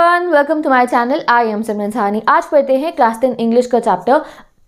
everyone welcome to my channel I am Simran Sahani आज पढ़ते हैं क्लास टेन इंग्लिश का चैप्टर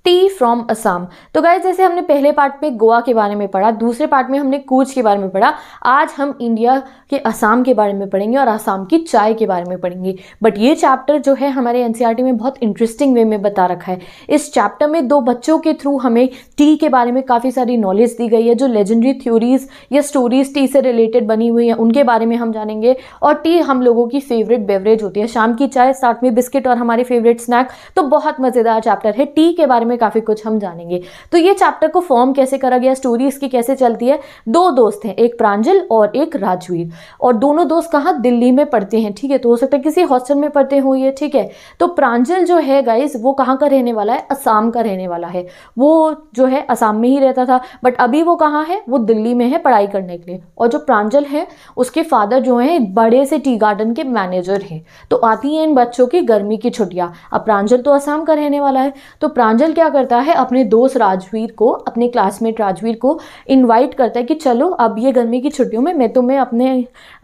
टी फ्रॉम असम तो गाय जैसे हमने पहले पार्ट में गोवा के बारे में पढ़ा दूसरे पार्ट में हमने कूच के बारे में पढ़ा आज हम इंडिया के असम के बारे में पढ़ेंगे और असम की चाय के बारे में पढ़ेंगे बट ये चैप्टर जो है हमारे एन e में बहुत इंटरेस्टिंग वे में बता रखा है इस चैप्टर में दो बच्चों के थ्रू हमें टी के बारे में काफ़ी सारी नॉलेज दी गई है जो लेजेंडरी थ्योरीज या स्टोरीज टी से रिलेटेड बनी हुई हैं उनके बारे में हम जानेंगे और टी हम लोगों की फेवरेट बेवरेज होती है शाम की चाय साथ में बिस्किट और हमारे फेवरेट स्नैक तो बहुत मज़ेदार चैप्टर है टी के बारे में में काफ़ी कुछ हम जानेंगे तो ये चैप्टर को फॉर्म कैसे करा गया स्टोरी इसकी कैसे चलती है दो दोस्त हैं एक प्रांजल और एक राजवीर और दोनों दोस्त कहाँ दिल्ली में पढ़ते हैं ठीक है तो हो सकता है किसी हॉस्टल में पढ़ते हों ये ठीक है तो प्रांजल जो है गाइज वो कहाँ का रहने वाला है असम का रहने वाला है वो जो है असम में ही रहता था बट अभी वो कहाँ है वो दिल्ली में है पढ़ाई करने के लिए और जो प्रांजल है उसके फादर जो हैं बड़े से टी गार्डन के मैनेजर हैं तो आती हैं इन बच्चों की गर्मी की छुट्टियाँ अब प्रांजल तो असम का रहने वाला है तो प्रांजल क्या क्या करता है अपने दोस्त राजवीर को अपने क्लासमेट राजवीर को इनवाइट करता है कि चलो अब ये गर्मी की छुट्टियों में मैं तुम्हें अपने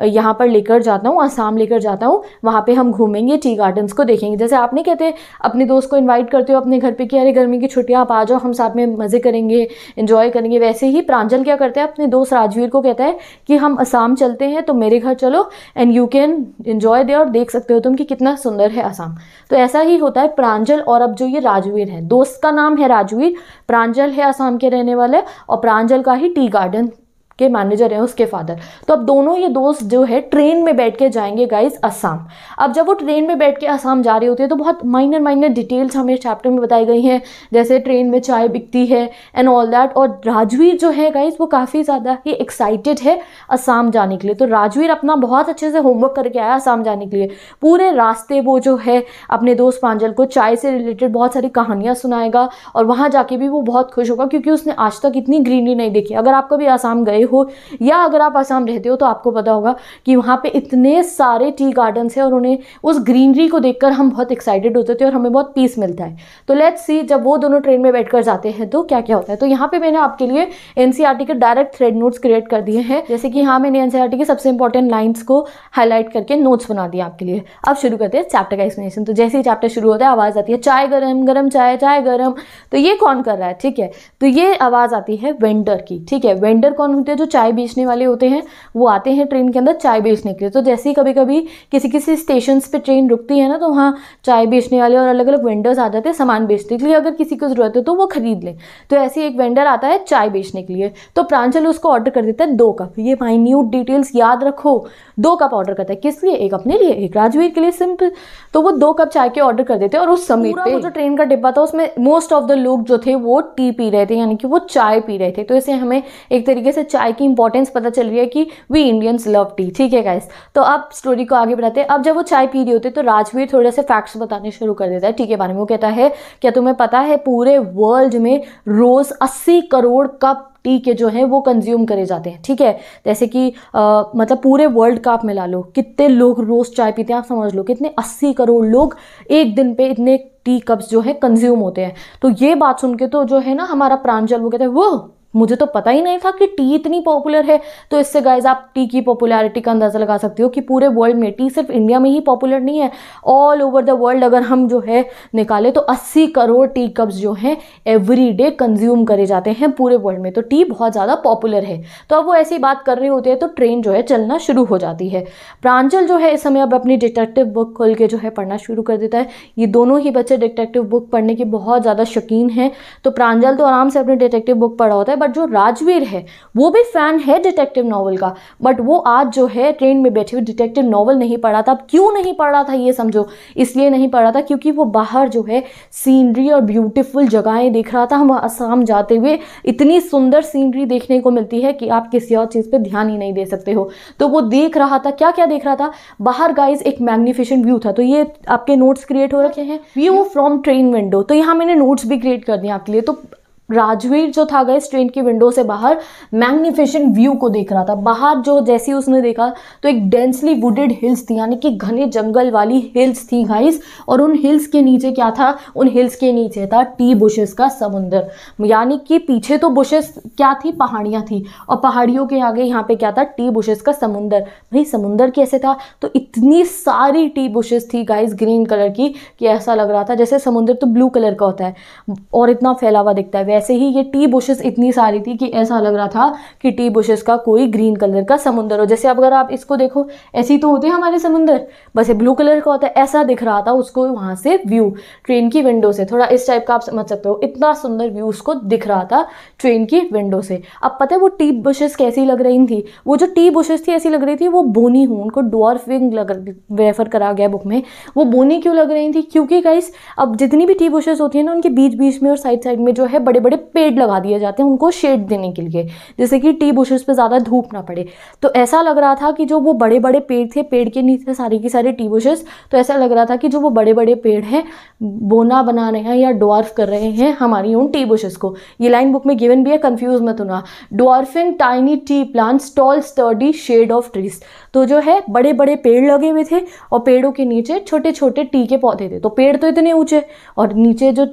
यहाँ पर लेकर जाता हूँ आसाम लेकर जाता हूँ वहाँ पर हम घूमेंगे टी गार्डन्स को देखेंगे जैसे आप नहीं कहते अपने दोस्त को इन्वाइट करते हो अपने घर पर कि अरे गर्मी की छुट्टियाँ आप आ जाओ हम साथ में मज़े करेंगे इन्जॉय करेंगे वैसे ही प्रांजल क्या करता है अपने दोस्त राजवीर को कहता है कि हम आसाम चलते हैं तो मेरे घर चलो एंड यू कैन इन्जॉय दे और देख सकते हो तुम कि कितना सुंदर है आसाम तो ऐसा ही होता है प्रांजल और अब जो ये राजवीर है दोस्त का उसका नाम है राजवीर प्रांजल है आसाम के रहने वाले और प्रांजल का ही टी गार्डन के मैनेजर हैं उसके फादर तो अब दोनों ये दोस्त जो है ट्रेन में बैठ के जाएंगे गाइज असम अब जब वो ट्रेन में बैठ के असम जा रही होती है तो बहुत माइनर माइनर डिटेल्स हमें चैप्टर में बताई गई हैं जैसे ट्रेन में चाय बिकती है एंड ऑल दैट और राजवीर जो है गाइज वो काफ़ी ज़्यादा ही एक्साइटेड है असम जाने के लिए तो राजवीर अपना बहुत अच्छे से होमवर्क करके आया असम जाने के लिए पूरे रास्ते वो जो है अपने दोस्त पांजल को चाय से रिलेटेड बहुत सारी कहानियाँ सुनाएगा और वहाँ जाके भी वो बहुत खुश होगा क्योंकि उसने आज तक इतनी ग्रीनरी नहीं देखी अगर आप कभी आसाम गए हो या अगर आप आसाम रहते हो तो आपको पता होगा कि वहाँ पे इतने सारे टी गार्डन्स हैं और उन्हें उस ग्रीनरी को देखकर हम बहुत एक्साइटेड होते थे और हमें बहुत पीस मिलता है तो लेट्स सी जब वो दोनों ट्रेन में बैठ जाते हैं तो क्या क्या होता है तो यहाँ पर मैंने आपके लिए एन e के डायरेक्ट थ्रेड नोट्स क्रिएट कर दिए हैं जैसे कि यहाँ मैंने एन e के सबसे इंपॉर्टेंट लाइन्स को हाईलाइट करके नोट्स बना दिया आपके लिए अब शुरू करते हैं चैप्टर का एक्सप्लेनेशन तो जैसे ही चैप्टर शुरू होता है आवाज़ आती है चाय गरम गरम चाय चाय गरम तो ये कौन कर रहा है ठीक है तो ये आवाज़ आती है वेंडर की ठीक है वेंडर कौन होते जो चाय बेचने वाले होते हैं वो आते हैं ट्रेन के अंदर चाय बेचने के लिए तो जैसे ही कभी कभी किसी किसी स्टेशन पर ट्रेन रुकती है ना तो वहाँ चाय बेचने वाले और अलग अलग वेंडर्स आ जाते हैं सामान बेचते के लिए अगर किसी को ज़रूरत हो तो वो खरीद लें तो ऐसे एक वेंडर आता है चाय बेचने के लिए तो प्रांचल उसको ऑर्डर कर देता है दो कप ये माइन्यूट डिटेल्स याद रखो दो कप ऑर्डर करता है किस लिए एक अपने लिए एक राजवीर के लिए सिंपल तो वो दो कप चाय के ऑर्डर कर देते हैं और उस समय पे जो ट्रेन का डिब्बा था उसमें मोस्ट ऑफ द लोग जो थे वो टी पी रहे थे यानी कि वो चाय पी रहे थे तो इसे हमें एक तरीके से चाय चाय की इंपॉर्टेंस पता चल रही है कि वी इंडियंस लव टी ठीक है गाइस तो अब स्टोरी को आगे बढ़ाते हैं अब जब वो चाय पी रही होती है तो राजवीर थोड़े से फैक्ट्स बताने शुरू कर देता है टी के बारे में वो कहता है क्या तुम्हें पता है पूरे वर्ल्ड में रोज़ अस्सी करोड़ कप टी के जो हैं वो कंज्यूम करे जाते हैं ठीक है जैसे कि आ, मतलब पूरे वर्ल्ड कप में ला लो कितने लोग रोज़ चाय पीते हैं आप समझ लो कितने अस्सी करोड़ लोग एक दिन पे इतने टी कप्स जो है कंज्यूम होते हैं तो ये बात सुन के तो जो है ना हमारा प्रांजल वो कहते हैं वो मुझे तो पता ही नहीं था कि टी इतनी पॉपुलर है तो इससे गाइज आप टी की पॉपुलैरिटी का अंदाज़ा लगा सकते हो कि पूरे वर्ल्ड में टी सिर्फ इंडिया में ही पॉपुलर नहीं है ऑल ओवर द वर्ल्ड अगर हम जो है निकाले तो अस्सी करोड़ टी कप्स जो हैं एवरी डे कंज्यूम करे जाते हैं पूरे वर्ल्ड में तो टी बहुत ज़्यादा पॉपुलर है तो अब वो ऐसी बात कर रही होती है तो ट्रेन जो है चलना शुरू हो जाती है प्रांजल जो है इस समय अब अपनी डिटेक्टिव बुक खोल के जो है पढ़ना शुरू कर देता है ये दोनों ही बच्चे डिटेक्टिव बुक पढ़ने के बहुत ज़्यादा शौकीन हैं तो प्रांजल तो आराम से अपनी डिटेक्टिव बुक पढ़ा होता है जो राजवीर है वो भी फ़ैन है डिटेक्टिव नावल का बट वो आज जो है ट्रेन में बैठे हुए डिटेक्टिव नावल नहीं पढ़ा था अब क्यों नहीं पढ़ा था ये समझो इसलिए नहीं पढ़ा था क्योंकि वो बाहर जो है सीनरी और ब्यूटिफुल जगहें देख रहा था हम आसाम जाते हुए इतनी सुंदर सीनरी देखने को मिलती है कि आप किसी और चीज़ पर ध्यान ही नहीं दे सकते हो तो वो देख रहा था क्या क्या देख रहा था बाहर गाइज एक मैग्निफिशेंट व्यू था तो ये आपके नोट्स क्रिएट हो रखे हैं व्यू फ्रॉम ट्रेन विंडो तो यहाँ मैंने नोट्स भी क्रिएट कर दिए आपके लिए तो राजवीर जो था गए ट्रेन की विंडो से बाहर मैग्निफिशेंट व्यू को देख रहा था बाहर जो जैसी उसने देखा तो एक डेंसली वुडेड हिल्स थी यानी कि घने जंगल वाली हिल्स थी गाइस और उन हिल्स के नीचे क्या था उन हिल्स के नीचे था टी बुशेस का समुंदर यानी कि पीछे तो बुशेस क्या थी पहाड़ियाँ थी और पहाड़ियों के आगे यहाँ पे क्या था टी बुशेस का समुंदर भाई समुंदर कैसे था तो इतनी सारी टी बुशेस थी गाइस ग्रीन कलर की कि ऐसा लग रहा था जैसे समुंदर तो ब्लू कलर का होता है और इतना फैला हुआ दिखता है वैसे ही ये टी बुशेस इतनी सारी थी कि ऐसा लग रहा था कि टी बुशेस का कोई ग्रीन कलर का समुंदर हो जैसे अब अगर आप इसको देखो ऐसे ही तो होते हैं हमारे समुंदर बस ये ब्लू कलर का होता है ऐसा दिख रहा था उसको वहाँ से व्यू ट्रेन की विंडो से थोड़ा इस टाइप का आप समझ सकते हो इतना सुंदर व्यू उसको दिख रहा था ट्रेन की विंडो से अब पता है वो टी बुशेस कैसी लग रही थी वो जो टी बुशेस थी ऐसी लग रही थी वो बोनी हूँ उनको डॉर्फ विंग लग रेफर करा गया बुक में वो बोनी क्यों लग रही थी क्योंकि गाइस अब जितनी भी टी बुशेस होती है ना उनके बीच बीच में और साइड साइड में जो है बड़े बड़े पेड़ लगा दिए जाते हैं उनको शेड देने के लिए जैसे कि टी बुशेस पे ज़्यादा धूप ना पड़े तो ऐसा लग रहा था कि जो वो बड़े बड़े पेड़ थे पेड़ के नीचे सारे की सारी टी बुशेस तो ऐसा लग रहा था कि जो वो बड़े बड़े पेड़ हैं बोना बना रहे हैं या डॉर्फ कर रहे हैं हमारी उन टी बुशेस को ये लाइन बुक में गिवन भी है कन्फ्यूज मत होना dwarfing tiny tea plants tall sturdy shade of trees तो जो है बड़े बड़े पेड़ लगे हुए थे और पेड़ों के नीचे छोटे छोटे टी के पौधे थे तो पेड़ तो इतने ऊँचे और नीचे जो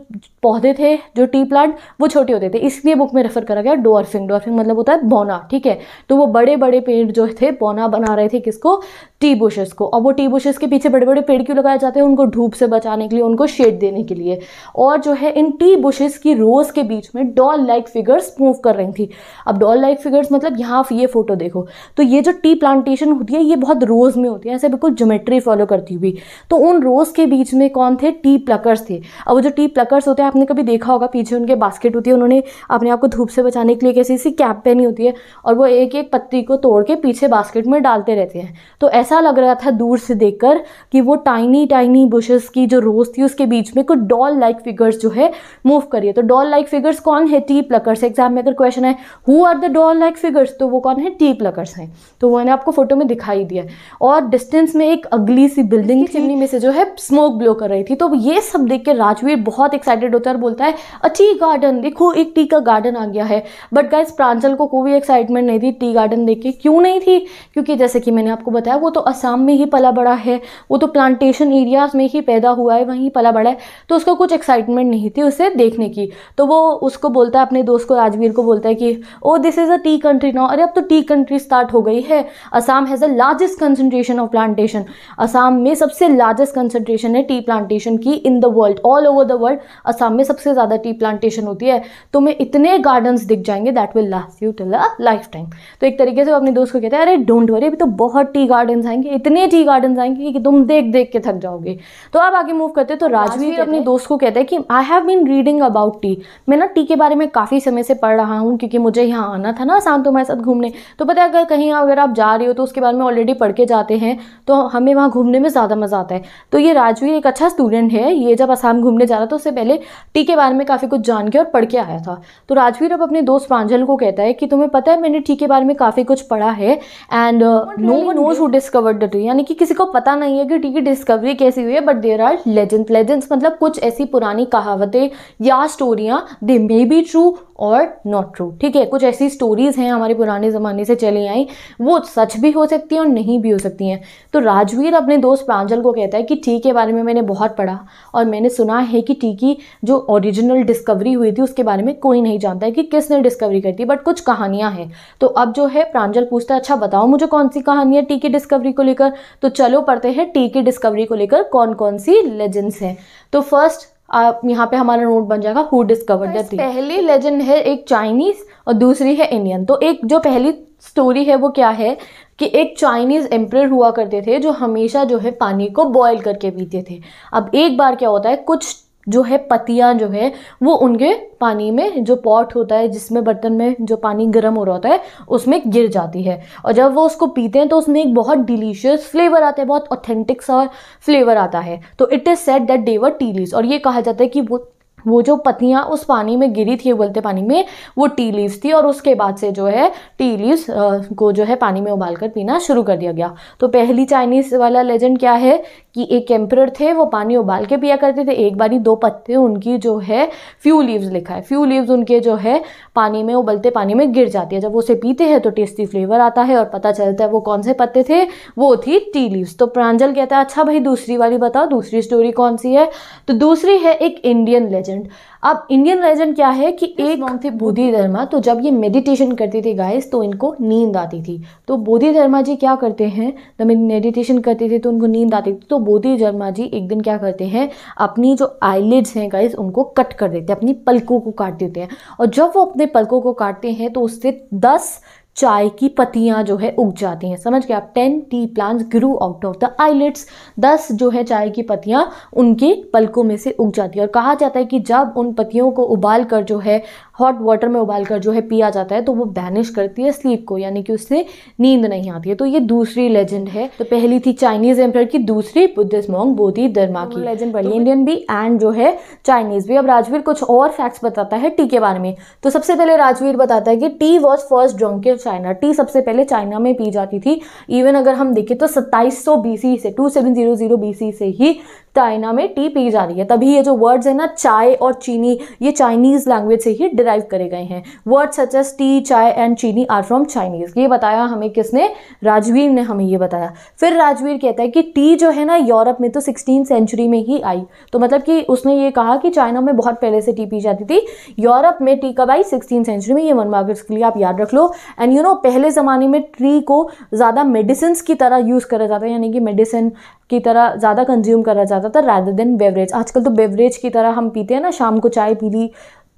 पौधे थे जो टी प्लांट वो छोटे होते थे इसलिए बुक में रेफर करा गया डोरफिंग डोरफिंग मतलब होता है बौना ठीक है तो वो बड़े बड़े पेड़ जो थे बौना बना रहे थे किसको टी बुशेस को और वो टी बुशेस के पीछे बड़े बड़े पेड़ क्यों लगाए जाते हैं उनको धूप से बचाने के लिए उनको शेड देने के लिए और जो है इन टी बुशेस की रोज़ के बीच में डॉल लाइक फिगर्स मूव कर रही थी अब डॉल लाइक फिगर्स मतलब यहाँ ये फोटो देखो तो ये जो टी प्लांटेशन होती है ये बहुत रोज़ में होती है ऐसे बिल्कुल ज्योमेट्री फॉलो करती हुई तो उन रोज़ के बीच में कौन थे टी प्लकर्स थे अब वो जो टी प्लकर्स होते हैं आपने कभी देखा होगा पीछे उनके बास्केट होती है उन्होंने अपने आप को धूप से बचाने के लिए कैसी सी कैप पहनी होती है और वो एक एक पत्ती को तोड़ के पीछे बास्केट में डालते रहते हैं तो ऐसा लग रहा था दूर से देखकर कि वो टाइनी टाइनी बुशेस की जो रोज़ थी उसके बीच में कुछ डॉल लाइक फिगर्स जो है मूव करिए तो डॉल लाइक फिगर्स कौन है टी प्लकर्स एग्जाम में अगर क्वेश्चन है who are the doll like figures तो वो कौन है टी प्लकर्स हैं तो वो मैंने आपको फोटो में दिखाई दिया और डिस्टेंस में एक अगली सी बिल्डिंग चिमनी में से जो है स्मोक ब्लो कर रही थी तो ये सब देख के राजवीर बहुत एक्साइटेड होता है और बोलता है अ टी गार्डन देखो एक टी का गार्डन आ गया है बट गाइज प्रांचल को कोई एक्साइटमेंट नहीं थी टी गार्डन देख के क्यों नहीं थी क्योंकि जैसे कि मैंने आपको बताया वो तो असम में ही पला बड़ा है वो तो प्लांटेशन एरियाज़ में ही पैदा हुआ है वहीं पला बड़ा है तो उसको कुछ एक्साइटमेंट नहीं थी उसे देखने की तो वो उसको बोलता है अपने दोस्त को राजवीर को बोलता है कि oh this is a tea country now अरे अब तो टी कंट्री स्टार्ट हो गई है Assam has a largest concentration of plantation Assam में सबसे लार्जेस्ट कंसनट्रेशन है टी प्लांटेशन की in the world all over the world Assam Assam में सबसे ज़्यादा टी प्लांटेशन होती है तुम्हें तो इतने गार्डन्स दिख जाएंगे that will last you till a lifetime तो एक तरीके से वो अपने दोस्त को कहते हैं अरे डोंट वरी अभी तो बहुत टी गार्डन्स आएंगे इतने टी गार्डन्स आएंगे कि तुम देख देख के थक जाओगे तो आप आगे मूव करते तो राजवीर अपने दोस्त को कहते हैं कि I have been reading about tea मैं ना टी के बारे में काफ़ी समय से पढ़ रहा हूँ क्योंकि मुझे यहाँ आना था ना आसाम तुम्हारे साथ घूमने तो पता है अगर कहीं अगर आप जा रहे हो तो उसके बारे में ऑलरेडी पढ़ के जाते हैं तो हमें वहाँ घूमने में ज़्यादा मज़ा आता है तो ये राजवीर एक अच्छा स्टूडेंट है ये जब आसाम घूमने जा रहा था उससे पहले टी के बारे में काफ़ी कुछ जान के और पढ़ के आया था तो राजवीर अब अपने दोस्त प्रांजल को कहता है कि तुम्हें पता है मैंने टी के बारे में काफ़ी कुछ पढ़ा है and no one knows who discovered the tea यानी कि किसी को पता नहीं है कि टी की डिस्कवरी कैसी हुई है but there are legends legends मतलब कुछ ऐसी पुरानी कहावतें या स्टोरियाँ दे मे बी ट्रू और नॉट ट्रू ठीक है कुछ ऐसी स्टोरीज़ हैं हमारे पुराने ज़माने से चली आई वो सच भी हो सकती हैं और नहीं भी हो सकती हैं तो राजवीर अपने दोस्त प्रांजल को कहता है कि टी के बारे में मैंने बहुत पढ़ा और मैंने सुना है कि टी की जो ओरिजिनल डिस्कवरी हुई थी उसके बारे में कोई नहीं जानता है कि किसने डिस्कवरी करी थी बट कुछ कहानियां हैं तो अब जो है प्रांजल पूछता है अच्छा बताओ मुझे कौन सी कहानी है टी की डिस्कवरी को लेकर तो चलो पढ़ते हैं टी की डिस्कवरी को लेकर कौन कौन सी लेजेंड्स हैं तो फर्स्ट आप यहाँ पे हमारा नोट बन जाएगा हु डिस्कवर द टी पहली लेजेंड है एक चाइनीज़ और दूसरी है इंडियन तो एक जो पहली स्टोरी है वो क्या है कि एक चाइनीज़ एम्प्रेयर हुआ करते थे जो हमेशा जो है पानी को बॉयल करके पीते थे अब एक बार क्या होता है कुछ जो है पतियाँ जो है वो उनके पानी में जो पॉट होता है जिसमें बर्तन में जो पानी गर्म हो रहा होता है उसमें गिर जाती है और जब वो उसको पीते हैं तो उसमें एक बहुत डिलीशियस फ्लेवर आता है बहुत ऑथेंटिक सा फ्लेवर आता है तो it is said that the very tea leaves और ये कहा जाता है कि वो वो जो पतियाँ उस पानी में गिरी थी उबलते पानी में वो टी लीव्स थी और उसके बाद से जो है टी लीव्स को जो है पानी में उबाल कर पीना शुरू कर दिया गया तो पहली चाइनीज़ वाला लेजेंड क्या है कि एक एम्प्रर थे वो पानी उबाल के पिया करते थे एक बारी दो पत्ते उनकी जो है फ्यू लीव्स लिखा है फ्यू लीव्स उनके जो है पानी में उबलते पानी में गिर जाती है जब उसे पीते हैं तो टेस्टी फ्लेवर आता है और पता चलता है वो कौन से पत्ते थे वो थी टी लीव्स तो प्रांजल कहता है अच्छा भाई दूसरी वाली बताओ दूसरी स्टोरी कौन सी है तो दूसरी है एक इंडियन लेजेंड अब इंडियन लेजेंड क्या है कि एक थे बोधी धर्मा तो जब ये मेडिटेशन करती थी गाइस तो इनको नींद आती थी तो बोधी धर्मा जी क्या करते हैं जब मेडिटेशन करते थे तो उनको नींद आती थी तो बोधी शर्मा जी एक दिन क्या करते हैं अपनी जो आईलिड्स हैं गाइज उनको कट कर देते हैं अपनी पलकों को काट देते हैं और जब वो अपने पलकों को काटते हैं तो उससे दस चाय की पत्तियाँ जो है उग जाती हैं समझ गए आप ten tea plants grew out of the eyelids दस जो है चाय की पत्तियाँ उनके पलकों में से उग जाती है और कहा जाता है कि जब उन पत्तियों को उबाल कर जो है हॉट वाटर में उबाल कर जो है पिया जाता है तो वो बैनिश करती है स्लीप को यानी कि उससे नींद नहीं आती है तो ये दूसरी लेजेंड है तो पहली थी चाइनीज एम्पर की दूसरी बुद्धिस्ट मॉन्ग बोधि धर्मा की लेजेंड तो इंडियन भी एंड जो है चाइनीज भी अब राजवीर कुछ और फैक्ट्स बताता है टी के बारे में तो सबसे पहले राजवीर बताता है कि tea was first drunk of China tea सबसे पहले चाइना में पी जाती थी इवन अगर हम देखें तो सत्ताईस सौ से टू सेवन जीरो जीरो से ही चाइना में टी पी जा रही है तभी ये जो वर्ड्स है ना चाय और चीनी ये चाइनीज़ लैंग्वेज से ही डिराइव करे गए हैं word such as tea chai and cheeni are from Chinese ये बताया हमें किसने राजवीर ने हमें ये बताया फिर राजवीर कहता है कि टी जो है ना यूरोप में तो सिक्सटीन सेंचुरी में ही आई तो मतलब कि उसने ये कहा कि चाइना में बहुत पहले से टी पी जाती थी यूरोप में टी कब आई सिक्सटीन सेंचुरी में ये वन मार्केट्स के लिए आप याद रख लो एंड यू नो पहले ज़माने में ट्री को ज़्यादा मेडिसिन की तरह यूज़ करा जाता है यानी कि मेडिसिन की तरह ज़्यादा कंज्यूम करा जाता था रैदर देन बेवरेज आजकल तो बेवरेज की तरह हम पीते हैं ना शाम को चाय पी ली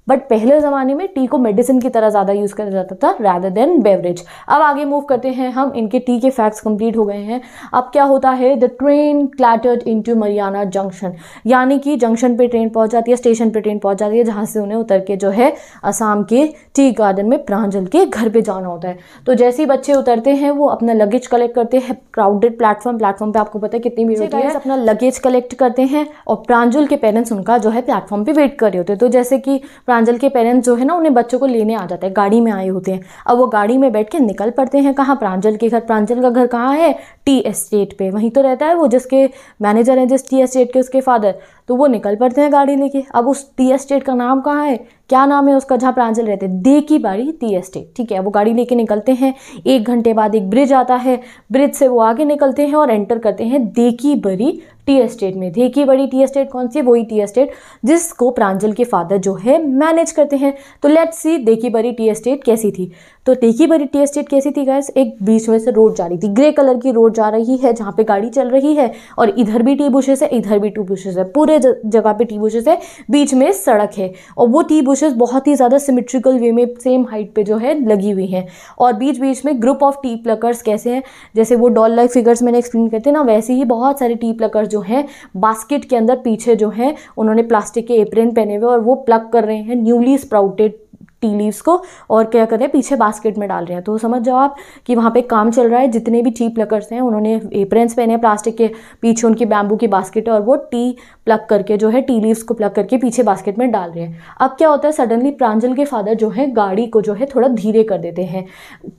बट पहले ज़माने में टी को मेडिसिन की तरह ज़्यादा यूज़ किया जाता था रैदर देन बेवरेज अब आगे मूव करते हैं हम इनके टी के फैक्ट्स कंप्लीट हो गए हैं अब क्या होता है the train clattered into Mariani junction यानी कि जंक्शन पर ट्रेन पहुंच जाती है स्टेशन पर ट्रेन पहुंच जाती है जहाँ से उन्हें उतर के जो है आसाम के टी गार्डन में प्रांजल के घर पर जाना होता है तो जैसे ही बच्चे उतरते हैं वो अपना लगेज कलेक्ट करते हैं क्राउडेड प्लेटफॉर्म प्लेटफॉर्म पर आपको पता है कितनी भीड़ होती है अपना लगेज कलेक्ट करते हैं और प्रांजुल के पेरेंट्स उनका जो है प्लेटफॉर्म पर वेट कर रहे होते हैं तो जैसे कि प्रांजल के पेरेंट्स जो है ना उन्हें बच्चों को लेने आ जाते हैं गाड़ी में आए होते हैं अब वो गाड़ी में बैठ के निकल पड़ते हैं कहाँ प्रांजल के घर प्रांजल का घर कहाँ है टी एस्टेट पे वहीं तो रहता है वो जिसके मैनेजर हैं जिस टी एस्टेट के उसके फादर तो वो निकल पड़ते हैं गाड़ी लेके अब उस टी एस्टेट का नाम कहाँ है क्या नाम है उसका जहाँ प्रांजल रहते हैं दे की बारी टी एस्टेट ठीक है वो गाड़ी लेके निकलते हैं एक घंटे बाद एक ब्रिज आता है ब्रिज से वो आगे निकलते हैं और एंटर करते हैं देकी बरी टी एस्टेट में की बड़ी टी एस्टेट कौन सी वही टी एस्टेट जिसको प्रांजल के फादर जो है मैनेज करते हैं तो लेट्स सी देखी बरी टी एस्टेट कैसी थी तो देखी बड़ी टेस्ट कैसी थी गैस एक बीच में से रोड जा रही थी ग्रे कलर की रोड जा रही है जहाँ पे गाड़ी चल रही है और इधर भी टी बुशेस है इधर भी टी बुशेस है पूरे जगह पे टी बुशेस है बीच में सड़क है और वो टी बुशेस बहुत ही ज़्यादा सिमेट्रिकल वे में सेम हाइट पर जो है लगी हुई हैं और बीच बीच में ग्रुप ऑफ टी प्लकर्स कैसे हैं जैसे वो डॉल लाइक फिगर्स मैंने एक्सप्लेन करते हैं ना वैसे ही बहुत सारे टी प्लकर्स जो हैं बास्केट के अंदर पीछे जो हैं उन्होंने प्लास्टिक के एप्रेन पहने हुए और वो प्लग कर रहे हैं न्यूली स्प्राउटेड टी लीव्स को और क्या कर रहे हैं पीछे बास्केट में डाल रहे हैं तो समझ जाओ आप कि वहाँ पे काम चल रहा है जितने भी टी प्लकर्स हैं उन्होंने एप्रेंस पहने हैं प्लास्टिक के पीछे उनकी बैम्बू की बास्केट है और वो टी प्लग करके जो है टी लीव्स को प्लग करके पीछे बास्केट में डाल रहे हैं अब क्या होता है सडनली प्रांजल के फादर जो है गाड़ी को जो है थोड़ा धीरे कर देते हैं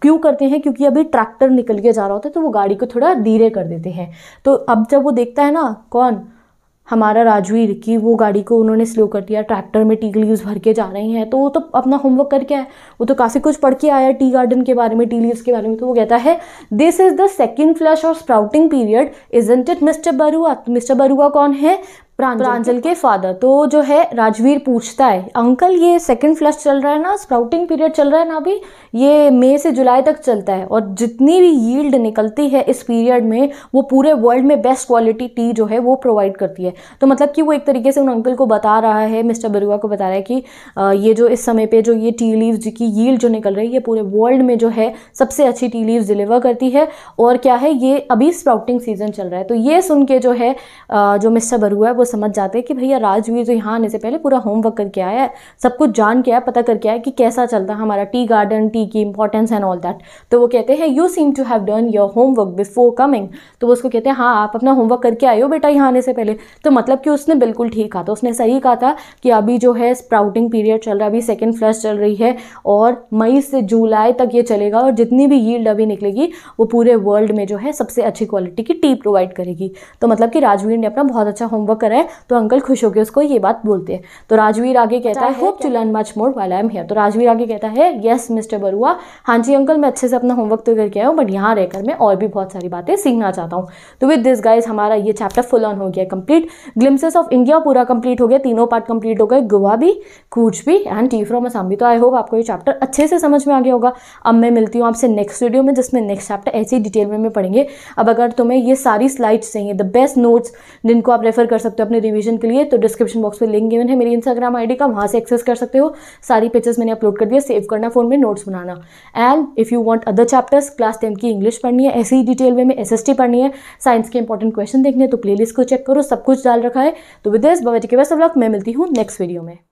क्यों करते हैं क्योंकि अभी ट्रैक्टर निकल के जा रहा होता है तो वो गाड़ी को थोड़ा धीरे कर देते हैं तो अब जब वो देखता है ना कौन हमारा राजवीर की वो गाड़ी को उन्होंने स्लो कर दिया ट्रैक्टर में टी लीव्स भर के जा रही हैं तो वो तो अपना होमवर्क करके आया वो तो काफ़ी कुछ पढ़ के आया टी गार्डन के बारे में टी लीव्स के बारे में तो वो कहता है this is the second flush of sprouting period is it mister Barua mister Barua कौन है प्रांजल के फादर तो जो है राजवीर पूछता है अंकल ये सेकंड फ्लश चल रहा है ना स्प्राउटिंग पीरियड चल रहा है ना अभी ये मई से जुलाई तक चलता है और जितनी भी यील्ड निकलती है इस पीरियड में वो पूरे वर्ल्ड में बेस्ट क्वालिटी टी जो है वो प्रोवाइड करती है तो मतलब कि वो एक तरीके से उन अंकल को बता रहा है मिस्टर बरुआ को बता रहा है कि ये जो इस समय पर जो ये टी लीव की यील्ड जो निकल रही है ये पूरे वर्ल्ड में जो है सबसे अच्छी टी लीव डिलीवर करती है और क्या है ये अभी स्प्राउटिंग सीजन चल रहा है तो ये सुन के जो है जो मिस्टर बरुआ है वो समझ जाते हैं कि भैया राजवीर जो तो यहाँ आने से पहले पूरा होमवर्क करके आया है सब कुछ जान के आया पता करके आया कि कैसा चलता है हमारा टी गार्डन टी की इंपॉर्टेंस एंड ऑल दैट तो वो कहते हैं you seem to have done your homework before coming तो वो उसको कहते हैं हाँ आप अपना होमवर्क करके आए हो बेटा यहाँ आने से पहले तो मतलब कि उसने बिल्कुल ठीक कहा था उसने सही कहा था कि अभी जो है स्प्राउटिंग पीरियड चल रहा है अभी सेकेंड फ्लश चल रही है और मई से जुलाई तक ये चलेगा और जितनी भी यील्ड अभी निकलेगी वो पूरे वर्ल्ड में जो है सबसे अच्छी क्वालिटी की टी प्रोवाइड करेगी तो मतलब कि राजवीर ने अपना बहुत अच्छा होमवर्क करा है तो अंकल खुश होकर उसको ये बात बोलते हैं तो राजवीर आगे कहता है hope to learn much more वाला एम हेयर तो राजवीर आगे कहता है येस मिस्टर बरुआ हाँ जी अंकल मैं अच्छे से अपना होमवर्क तो करके आया हूँ बट यहाँ रहकर मैं और भी बहुत सारी बातें सीखना चाहता हूँ तो विद दिस गाइज हमारा ये चैप्टर फुल ऑन हो गया कंप्लीट ग्लिम्सेस ऑफ इंडिया पूरा कंप्लीट हो गया तीनों पार्ट कंप्लीट हो गए गोवा भी कूच भी एंड टी फ्रॉम असाम भी तो आई होप आपको ये चैप्टर अच्छे से समझ में आ गया होगा अब मैं मिलती हूँ आपसे नेक्स्ट वीडियो में जिसमें नेक्स्ट चैप्टर ऐसी डिटेल में पढ़ेंगे अब अगर तुम्हें ये सारी स्लाइड्स चाहिए द बेस्ट नोट्स जिनको आप रेफर कर सकते हो सकते हो अपने रिवीजन के लिए तो डिस्क्रिप्शन बॉक्स में लिंक गिवन है मेरी इंस्टाग्राम आईडी का वहाँ से एक्सेस कर सकते हो सारी पिक्चर्स मैंने अपलोड कर दिया सेव करना फ़ोन में नोट्स बनाना and if you want other chapters class ten की इंग्लिश पढ़नी है ऐसी डिटेल में एस एस पढ़नी है साइंस के इंपॉर्टेंट क्वेश्चन देखने तो प्ले को चेक करो सब कुछ डाल रखा है तो विदेश बाबा जी के बेस्ट व्लॉग मैं मिलती हूँ नेक्स्ट वीडियो में